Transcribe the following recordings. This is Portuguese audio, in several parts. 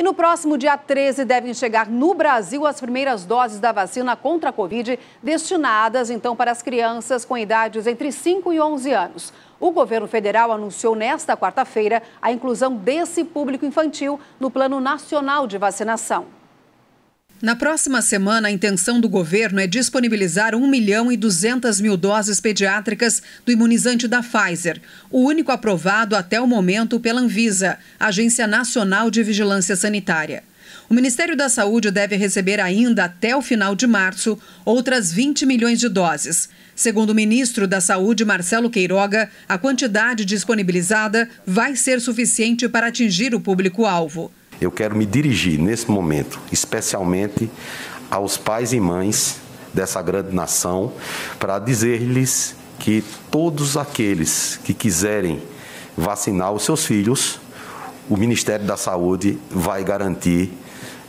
E no próximo dia 13 devem chegar no Brasil as primeiras doses da vacina contra a Covid, destinadas então para as crianças com idades entre 5 e 11 anos. O governo federal anunciou nesta quarta-feira a inclusão desse público infantil no Plano Nacional de Vacinação. Na próxima semana, a intenção do governo é disponibilizar 1 milhão e 200 mil doses pediátricas do imunizante da Pfizer, o único aprovado até o momento pela Anvisa, Agência Nacional de Vigilância Sanitária. O Ministério da Saúde deve receber ainda até o final de março outras 20 milhões de doses. Segundo o ministro da Saúde, Marcelo Queiroga, a quantidade disponibilizada vai ser suficiente para atingir o público-alvo eu quero me dirigir nesse momento, especialmente aos pais e mães dessa grande nação, para dizer-lhes que todos aqueles que quiserem vacinar os seus filhos, o Ministério da Saúde vai garantir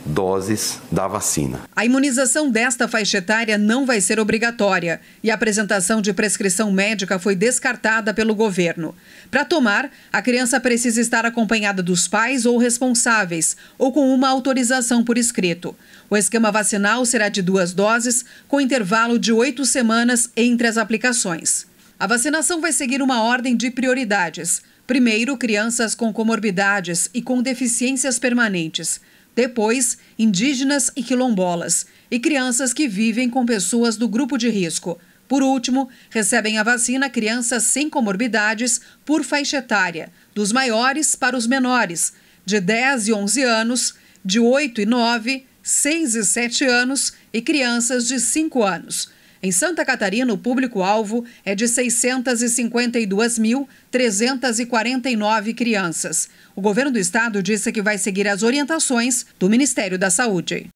doses da vacina. A imunização desta faixa etária não vai ser obrigatória e a apresentação de prescrição médica foi descartada pelo governo. Para tomar, a criança precisa estar acompanhada dos pais ou responsáveis ou com uma autorização por escrito. O esquema vacinal será de duas doses, com intervalo de oito semanas entre as aplicações. A vacinação vai seguir uma ordem de prioridades. Primeiro, crianças com comorbidades e com deficiências permanentes. Depois, indígenas e quilombolas e crianças que vivem com pessoas do grupo de risco. Por último, recebem a vacina crianças sem comorbidades por faixa etária, dos maiores para os menores, de 10 e 11 anos, de 8 e 9, 6 e 7 anos e crianças de 5 anos. Em Santa Catarina, o público-alvo é de 652.349 crianças. O governo do estado disse que vai seguir as orientações do Ministério da Saúde.